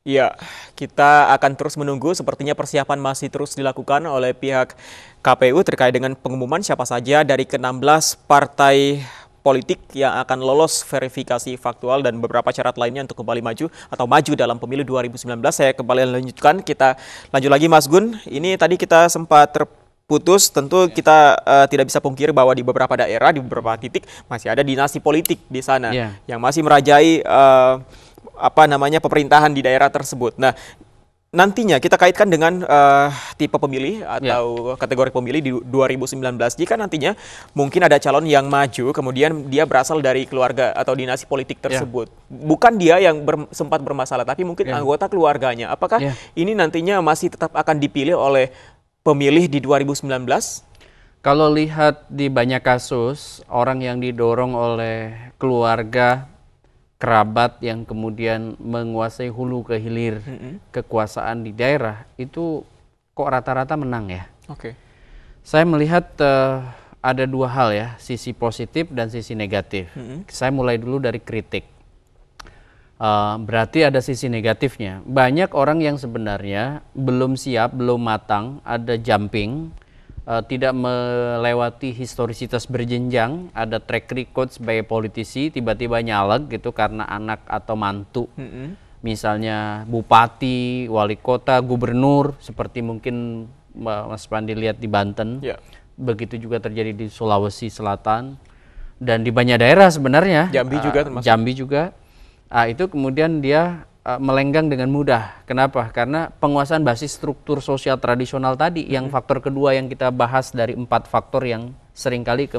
Ya, kita akan terus menunggu. Sepertinya persiapan masih terus dilakukan oleh pihak KPU terkait dengan pengumuman siapa saja dari ke-16 partai politik yang akan lolos verifikasi faktual dan beberapa syarat lainnya untuk kembali maju atau maju dalam pemilu 2019. Saya kembali lanjutkan, kita lanjut lagi Mas Gun. Ini tadi kita sempat ter putus tentu iya. kita uh, tidak bisa pungkiri bahwa di beberapa daerah di beberapa titik masih ada dinasti politik di sana yeah. yang masih merajai uh, apa namanya pemerintahan di daerah tersebut. Nah, nantinya kita kaitkan dengan uh, tipe pemilih ya. atau yeah. kategori pemilih di 2019 jika nantinya mungkin ada calon yang maju kemudian dia berasal dari keluarga atau dinasti politik ya. tersebut yeah. bukan dia yang ber, sempat bermasalah tapi mungkin yeah. anggota keluarganya apakah yeah. ini nantinya masih tetap akan dipilih oleh pemilih di 2019 kalau lihat di banyak kasus orang yang didorong oleh keluarga kerabat yang kemudian menguasai hulu ke hilir mm-hmm. kekuasaan di daerah itu kok rata-rata menang ya. Oke. Okay. Saya melihat uh, ada dua hal ya, sisi positif dan sisi negatif. Mm-hmm. Saya mulai dulu dari kritik. Uh, berarti ada sisi negatifnya. Banyak orang yang sebenarnya belum siap, belum matang, ada jumping, uh, tidak melewati historisitas berjenjang, ada track record sebagai politisi tiba-tiba nyaleg gitu karena anak atau mantu. Mm -hmm. Misalnya bupati, wali kota, gubernur seperti mungkin Mas Pandi lihat di Banten. Yeah. Begitu juga terjadi di Sulawesi Selatan dan di banyak daerah sebenarnya. Jambi juga eh, termasuk. Jambi juga. Uh, itu kemudian dia Eh, melenggang dengan mudah. Kenapa? Karena penguasaan basis struktur sosial tradisional tadi yang mm-hmm. faktor kedua yang kita bahas dari empat faktor yang seringkali ke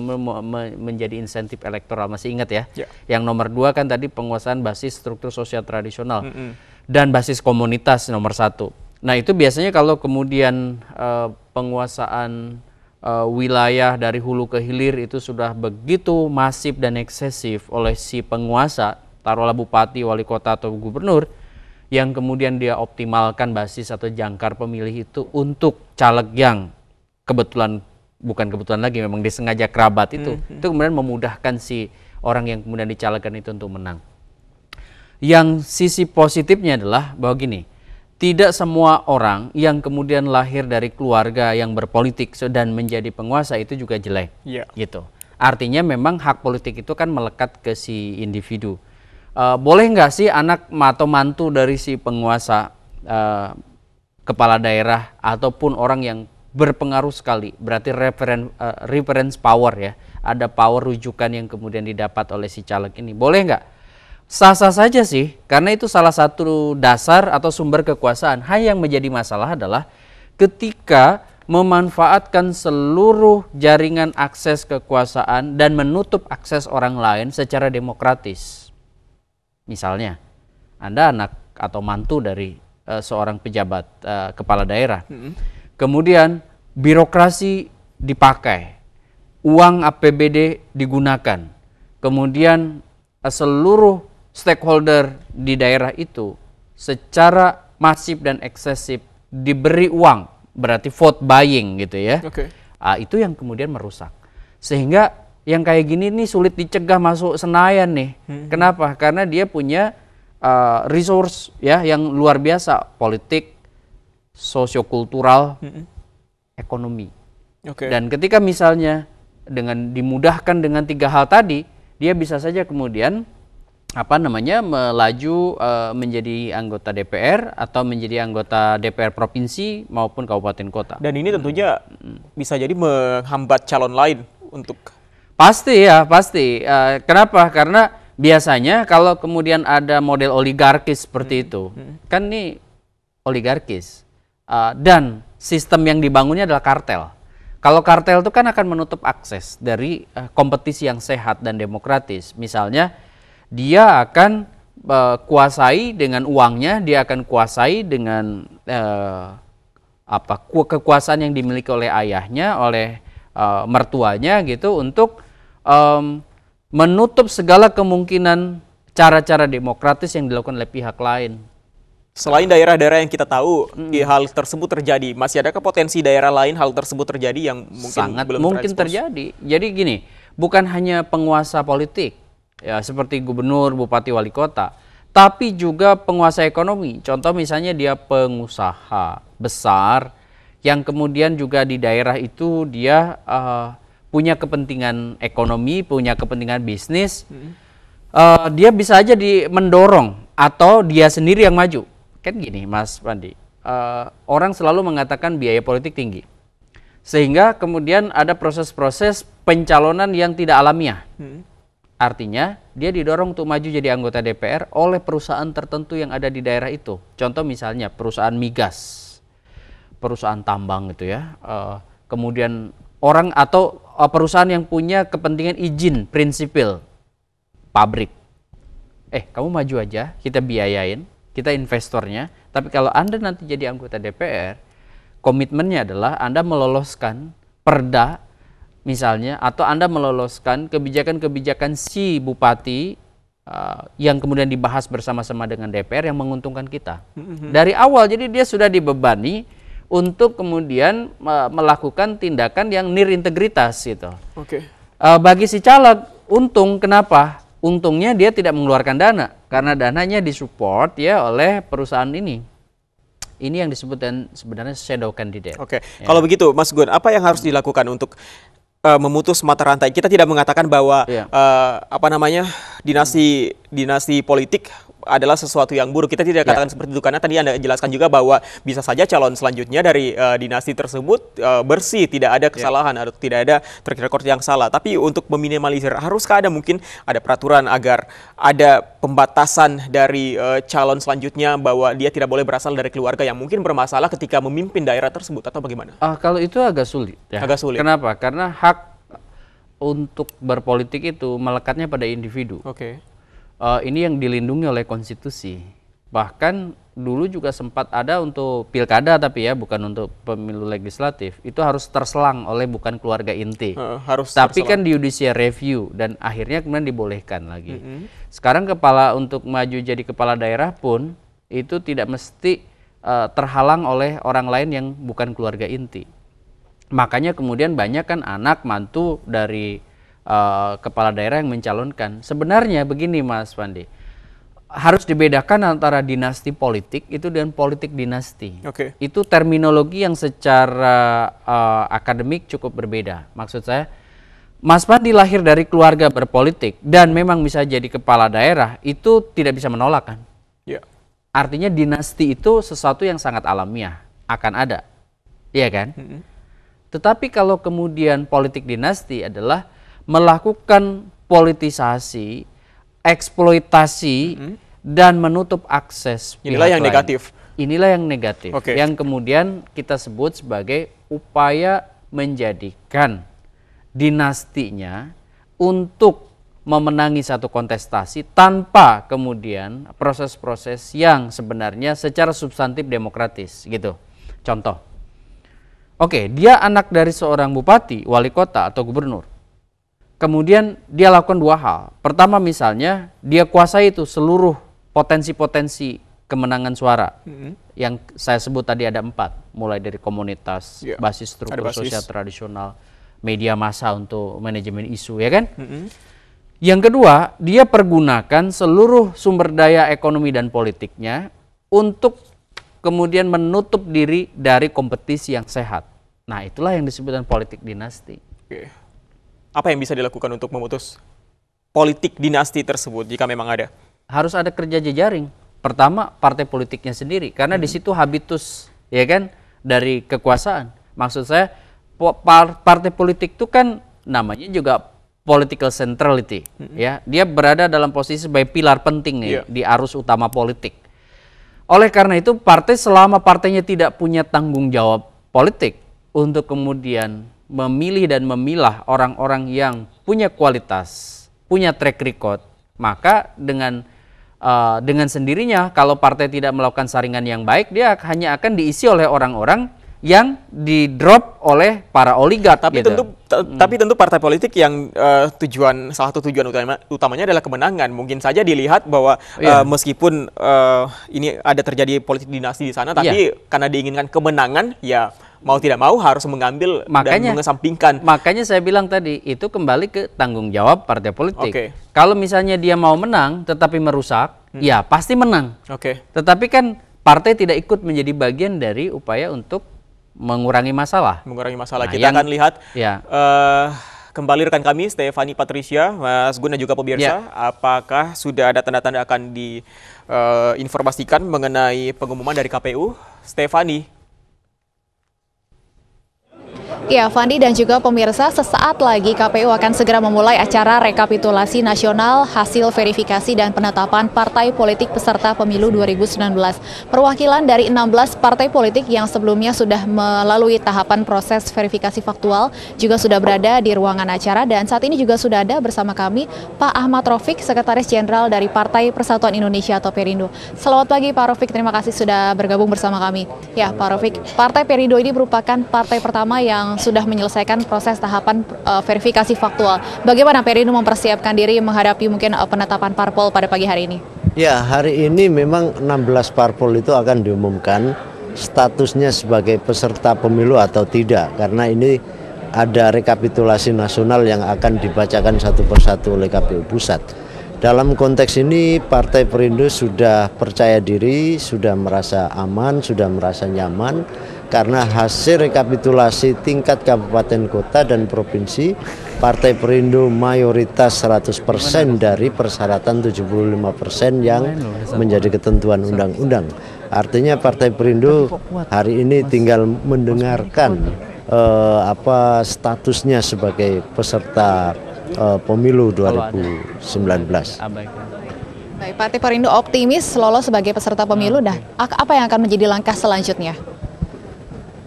menjadi insentif elektoral. Masih ingat ya? ya. Yang nomor dua kan tadi penguasaan basis struktur sosial tradisional -hmm. dan basis komunitas nomor satu. Nah itu biasanya kalau kemudian uh, penguasaan uh, wilayah dari hulu ke hilir itu sudah begitu masif dan eksesif oleh si penguasa taruhlah bupati, wali kota atau gubernur yang kemudian dia optimalkan basis atau jangkar pemilih itu untuk caleg yang kebetulan bukan kebetulan lagi memang disengaja kerabat itu mm -hmm. itu kemudian memudahkan si orang yang kemudian dicalegkan itu untuk menang. Yang sisi positifnya adalah bahwa gini, tidak semua orang yang kemudian lahir dari keluarga yang berpolitik dan menjadi penguasa itu juga jelek. Yeah. Gitu. Artinya memang hak politik itu kan melekat ke si individu uh, boleh nggak sih anak atau mantu dari si penguasa uh, kepala daerah ataupun orang yang berpengaruh sekali berarti referen, uh, reference power ya ada power rujukan yang kemudian didapat oleh si caleg ini boleh nggak sah-sah saja sih karena itu salah satu dasar atau sumber kekuasaan hal yang menjadi masalah adalah ketika memanfaatkan seluruh jaringan akses kekuasaan dan menutup akses orang lain secara demokratis Misalnya, Anda anak atau mantu dari uh, seorang pejabat uh, kepala daerah. Hmm. Kemudian birokrasi dipakai, uang APBD digunakan. Kemudian uh, seluruh stakeholder di daerah itu secara masif dan eksesif diberi uang, berarti vote buying gitu ya. Okay. Uh, itu yang kemudian merusak. Sehingga yang kayak gini nih sulit dicegah masuk Senayan nih. Hmm. Kenapa? Karena dia punya uh, resource ya yang luar biasa, politik, sosiokultural, hmm. ekonomi. Okay. Dan ketika misalnya dengan dimudahkan dengan tiga hal tadi, dia bisa saja kemudian apa namanya melaju uh, menjadi anggota DPR atau menjadi anggota DPR provinsi maupun kabupaten kota. Dan ini tentunya hmm. bisa jadi menghambat calon lain untuk Pasti ya, pasti. Uh, kenapa? Karena biasanya kalau kemudian ada model oligarkis seperti hmm. itu, hmm. kan ini oligarkis. Uh, dan sistem yang dibangunnya adalah kartel. Kalau kartel itu kan akan menutup akses dari uh, kompetisi yang sehat dan demokratis. Misalnya dia akan uh, kuasai dengan uangnya, dia akan kuasai dengan uh, apa kekuasaan yang dimiliki oleh ayahnya, oleh uh, mertuanya gitu untuk um, menutup segala kemungkinan cara-cara demokratis yang dilakukan oleh pihak lain. Selain daerah-daerah yang kita tahu hmm. hal tersebut terjadi, masih ada potensi daerah lain hal tersebut terjadi yang mungkin sangat belum mungkin terjadi. Jadi gini, bukan hanya penguasa politik ya seperti gubernur, bupati, wali kota, tapi juga penguasa ekonomi. Contoh misalnya dia pengusaha besar yang kemudian juga di daerah itu dia uh, punya kepentingan ekonomi, punya kepentingan bisnis, hmm. uh, dia bisa aja di mendorong atau dia sendiri yang maju. Kan gini, Mas Pandi, uh, eh, orang selalu mengatakan biaya politik tinggi, sehingga kemudian ada proses-proses pencalonan yang tidak alamiah. Hmm. Artinya, dia didorong untuk maju jadi anggota DPR oleh perusahaan tertentu yang ada di daerah itu. Contoh misalnya perusahaan migas, perusahaan tambang gitu ya. Uh, kemudian orang atau eh, perusahaan yang punya kepentingan izin prinsipil pabrik. Eh, kamu maju aja, kita biayain, kita investornya. Tapi kalau Anda nanti jadi anggota DPR, komitmennya adalah Anda meloloskan perda misalnya atau Anda meloloskan kebijakan-kebijakan si bupati uh, yang kemudian dibahas bersama-sama dengan DPR yang menguntungkan kita. Mm-hmm. Dari awal jadi dia sudah dibebani untuk kemudian melakukan tindakan yang nir integritas gitu. Oke. Okay. E, uh, bagi si caleg untung kenapa? Untungnya dia tidak mengeluarkan dana karena dananya disupport ya oleh perusahaan ini. Ini yang disebut dan sebenarnya shadow candidate. Oke. Okay. Ya. Kalau begitu Mas Gun, apa yang harus dilakukan untuk uh, memutus mata rantai. Kita tidak mengatakan bahwa yeah. Iya. uh, apa namanya dinasti dinasti politik adalah sesuatu yang buruk. Kita tidak ya. katakan ya. seperti itu karena tadi Anda jelaskan juga bahwa bisa saja calon selanjutnya dari uh, dinasti tersebut uh, bersih, tidak ada ya. kesalahan ya. atau tidak ada track record yang salah. Tapi untuk meminimalisir haruskah ada mungkin ada peraturan agar ada pembatasan dari uh, calon selanjutnya bahwa dia tidak boleh berasal dari keluarga yang mungkin bermasalah ketika memimpin daerah tersebut atau bagaimana? Uh, kalau itu agak sulit ya. Agak sulit. Kenapa? Karena hak untuk berpolitik itu melekatnya pada individu. Oke. Okay uh, ini yang dilindungi oleh konstitusi. Bahkan dulu juga sempat ada untuk pilkada tapi ya bukan untuk pemilu legislatif itu harus terselang oleh bukan keluarga inti uh, harus tapi terselang. kan di judicial review dan akhirnya kemudian dibolehkan lagi mm -hmm. sekarang kepala untuk maju jadi kepala daerah pun itu tidak mesti uh, terhalang oleh orang lain yang bukan keluarga inti makanya kemudian banyak kan anak mantu dari Eh, kepala daerah yang mencalonkan. Sebenarnya begini Mas Pandi, harus dibedakan antara dinasti politik itu dan politik dinasti. Okay. Itu terminologi yang secara uh, akademik cukup berbeda. Maksud saya, Mas Pandi lahir dari keluarga berpolitik dan memang bisa jadi kepala daerah itu tidak bisa menolak kan? Yeah. Artinya dinasti itu sesuatu yang sangat alamiah akan ada, iya kan? Mm -hmm. Tetapi kalau kemudian politik dinasti adalah melakukan politisasi, eksploitasi, -hmm. dan menutup akses. Inilah yang lain. negatif. Inilah yang negatif, okay. yang kemudian kita sebut sebagai upaya menjadikan dinastinya untuk memenangi satu kontestasi tanpa kemudian proses-proses yang sebenarnya secara substantif demokratis gitu. Contoh, oke dia anak dari seorang bupati, wali kota atau gubernur kemudian dia lakukan dua hal. Pertama misalnya dia kuasai itu seluruh potensi-potensi kemenangan suara mm-hmm. yang saya sebut tadi ada empat, mulai dari komunitas, yeah. basis struktur basis. sosial tradisional, media massa untuk manajemen isu, ya kan? Mm-hmm. Yang kedua, dia pergunakan seluruh sumber daya ekonomi dan politiknya untuk kemudian menutup diri dari kompetisi yang sehat. Nah, itulah yang disebut politik dinasti. Okay apa yang bisa dilakukan untuk memutus politik dinasti tersebut jika memang ada? Harus ada kerja jejaring. Pertama partai politiknya sendiri karena hmm. di situ habitus ya kan dari kekuasaan. Maksud saya partai politik itu kan namanya juga political centrality hmm. ya. Dia berada dalam posisi sebagai pilar penting nih yeah. di arus utama politik. Oleh karena itu partai selama partainya tidak punya tanggung jawab politik untuk kemudian memilih dan memilah orang-orang yang punya kualitas, punya track record, maka dengan uh, dengan sendirinya kalau partai tidak melakukan saringan yang baik, dia hanya akan diisi oleh orang-orang yang di drop oleh para oligarki. Tapi gitu. tentu, hmm. tapi tentu partai politik yang uh, tujuan salah satu tujuan utama, utamanya adalah kemenangan. Mungkin saja dilihat bahwa yeah. Iya. uh, meskipun uh, ini ada terjadi politik dinasti di sana, iya. tapi yeah. karena diinginkan kemenangan, ya mau tidak mau harus mengambil makanya, dan mengesampingkan. Makanya saya bilang tadi itu kembali ke tanggung jawab partai politik. Okay. Kalau misalnya dia mau menang tetapi merusak, hmm. ya pasti menang. Oke. Okay. Tetapi kan partai tidak ikut menjadi bagian dari upaya untuk mengurangi masalah. Mengurangi masalah. Nah, Kita yang, akan lihat. Ya. Uh, Kembali rekan kami, Stefani Patricia, Mas Gun dan juga pemirsa, yeah. apakah sudah ada tanda-tanda akan diinformasikan eh, uh, mengenai pengumuman dari KPU? Stefani, Ya, Fandi dan juga pemirsa, sesaat lagi KPU akan segera memulai acara rekapitulasi nasional hasil verifikasi dan penetapan partai politik peserta pemilu 2019. Perwakilan dari 16 partai politik yang sebelumnya sudah melalui tahapan proses verifikasi faktual juga sudah berada di ruangan acara dan saat ini juga sudah ada bersama kami Pak Ahmad Rofik, Sekretaris Jenderal dari Partai Persatuan Indonesia atau Perindo. Selamat pagi Pak Rofik, terima kasih sudah bergabung bersama kami. Ya, Pak Rofik, Partai Perindo ini merupakan partai pertama yang sudah menyelesaikan proses tahapan uh, verifikasi faktual. Bagaimana Perindo mempersiapkan diri menghadapi mungkin uh, penetapan parpol pada pagi hari ini? Ya, hari ini memang 16 parpol itu akan diumumkan statusnya sebagai peserta pemilu atau tidak karena ini ada rekapitulasi nasional yang akan dibacakan satu persatu oleh KPU pusat. Dalam konteks ini Partai Perindo sudah percaya diri, sudah merasa aman, sudah merasa nyaman karena hasil rekapitulasi tingkat kabupaten kota dan provinsi Partai Perindo mayoritas 100% dari persyaratan 75% yang menjadi ketentuan undang-undang. Artinya Partai Perindo hari ini tinggal mendengarkan eh, apa statusnya sebagai peserta eh, pemilu 2019. Baik, Partai Perindo optimis lolos sebagai peserta pemilu. dah. apa yang akan menjadi langkah selanjutnya?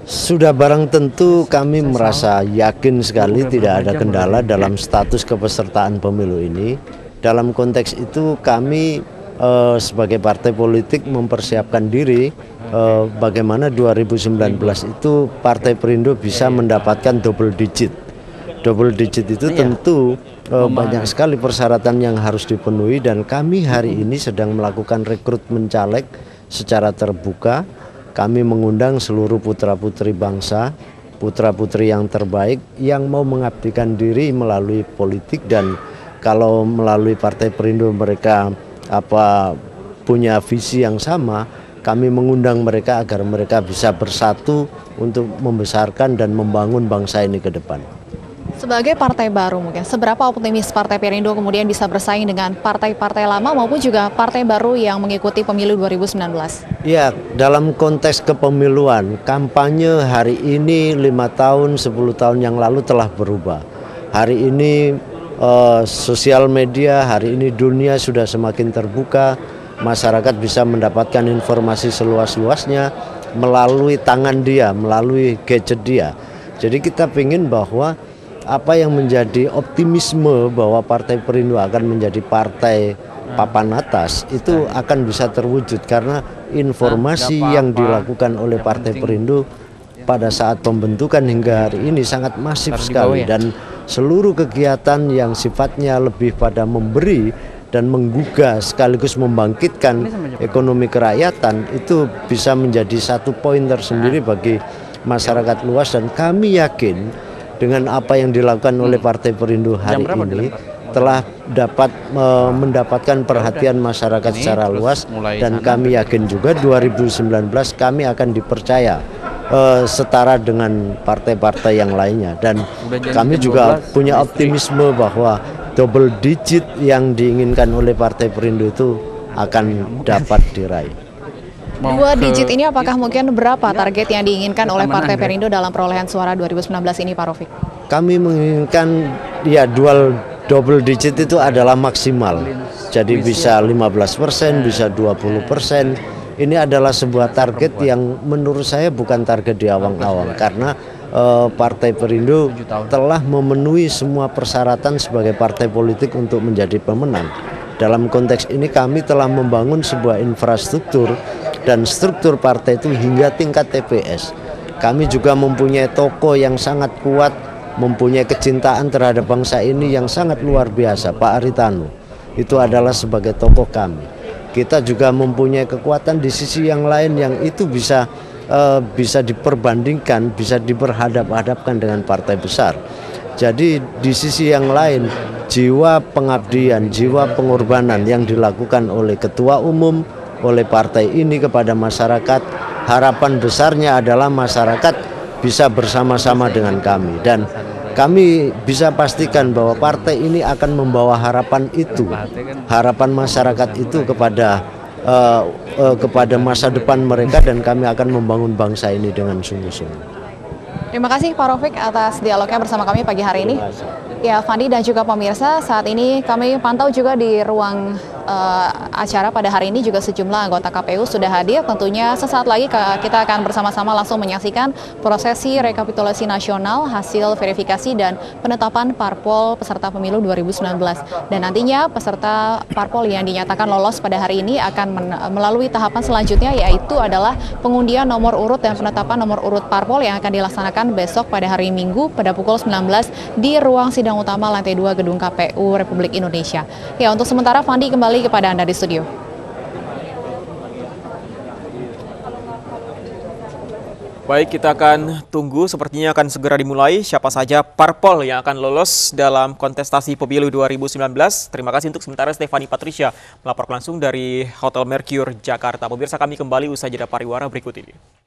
Sudah barang tentu kami merasa yakin sekali tidak ada kendala dalam status kepesertaan pemilu ini. Dalam konteks itu kami eh, sebagai partai politik mempersiapkan diri eh, bagaimana 2019 itu Partai Perindo bisa mendapatkan double digit. Double digit itu iya. tentu eh, banyak sekali persyaratan yang harus dipenuhi dan kami hari hmm. ini sedang melakukan rekrutmen caleg secara terbuka kami mengundang seluruh putra-putri bangsa, putra-putri yang terbaik yang mau mengabdikan diri melalui politik dan kalau melalui Partai Perindo mereka apa punya visi yang sama, kami mengundang mereka agar mereka bisa bersatu untuk membesarkan dan membangun bangsa ini ke depan. Sebagai partai baru mungkin, seberapa optimis Partai Perindo kemudian bisa bersaing dengan partai-partai lama maupun juga partai baru yang mengikuti pemilu 2019? Ya, dalam konteks kepemiluan, kampanye hari ini lima tahun, 10 tahun yang lalu telah berubah. Hari ini eh, sosial media, hari ini dunia sudah semakin terbuka, masyarakat bisa mendapatkan informasi seluas-luasnya melalui tangan dia, melalui gadget dia. Jadi kita ingin bahwa apa yang menjadi optimisme bahwa Partai Perindo akan menjadi partai papan atas itu akan bisa terwujud karena informasi yang dilakukan oleh Partai Perindo pada saat pembentukan hingga hari ini sangat masif sekali ya. dan seluruh kegiatan yang sifatnya lebih pada memberi dan menggugah sekaligus membangkitkan ekonomi kerakyatan itu bisa menjadi satu poin tersendiri nah. bagi masyarakat luas dan kami yakin dengan apa yang dilakukan oleh hmm. Partai Perindo hari ini telah dapat uh, mendapatkan perhatian masyarakat secara luas dan kami yakin juga 2019 kami akan dipercaya uh, setara dengan partai-partai yang lainnya dan kami juga punya optimisme bahwa double digit yang diinginkan oleh Partai Perindo itu akan dapat diraih. Dua digit ini apakah mungkin berapa iya. target yang diinginkan oleh Partai ya. Perindo dalam perolehan suara 2019 ini Pak Rofik? Kami menginginkan ya dual double digit itu adalah maksimal. Jadi bisa 15 persen, ya. bisa 20 persen. Ini adalah sebuah target yang menurut saya bukan target di awang-awang karena eh, Partai Perindo telah memenuhi semua persyaratan sebagai partai politik untuk menjadi pemenang. Dalam konteks ini kami telah membangun sebuah infrastruktur dan struktur partai itu hingga tingkat TPS. Kami juga mempunyai toko yang sangat kuat, mempunyai kecintaan terhadap bangsa ini yang sangat luar biasa, Pak Aritanu. Itu adalah sebagai toko kami. Kita juga mempunyai kekuatan di sisi yang lain yang itu bisa uh, bisa diperbandingkan, bisa diperhadap-hadapkan dengan partai besar. Jadi di sisi yang lain jiwa pengabdian, jiwa pengorbanan yang dilakukan oleh ketua umum oleh partai ini kepada masyarakat. Harapan besarnya adalah masyarakat bisa bersama-sama dengan kami dan kami bisa pastikan bahwa partai ini akan membawa harapan itu, harapan masyarakat itu kepada uh, uh, kepada masa depan mereka dan kami akan membangun bangsa ini dengan sungguh-sungguh. Terima kasih Pak Rofik atas dialognya bersama kami pagi hari ini. Ya, Fandi dan juga pemirsa, saat ini kami pantau juga di ruang uh, acara pada hari ini juga sejumlah anggota KPU sudah hadir. Tentunya sesaat lagi kita akan bersama-sama langsung menyaksikan prosesi rekapitulasi nasional hasil verifikasi dan penetapan parpol peserta pemilu 2019. Dan nantinya peserta parpol yang dinyatakan lolos pada hari ini akan eh, melalui tahapan selanjutnya yaitu adalah pengundian nomor urut dan penetapan nomor urut parpol yang akan dilaksanakan besok pada hari Minggu pada pukul 19 di ruang sidang Utama Lantai 2 Gedung KPU Republik Indonesia. Ya, untuk sementara Fandi kembali kepada Anda di studio. Baik, kita akan tunggu sepertinya akan segera dimulai siapa saja parpol yang akan lolos dalam kontestasi pemilu 2019. Terima kasih untuk sementara Stefani Patricia melaporkan langsung dari Hotel Mercure Jakarta. Pemirsa kami kembali usai jeda pariwara berikut ini.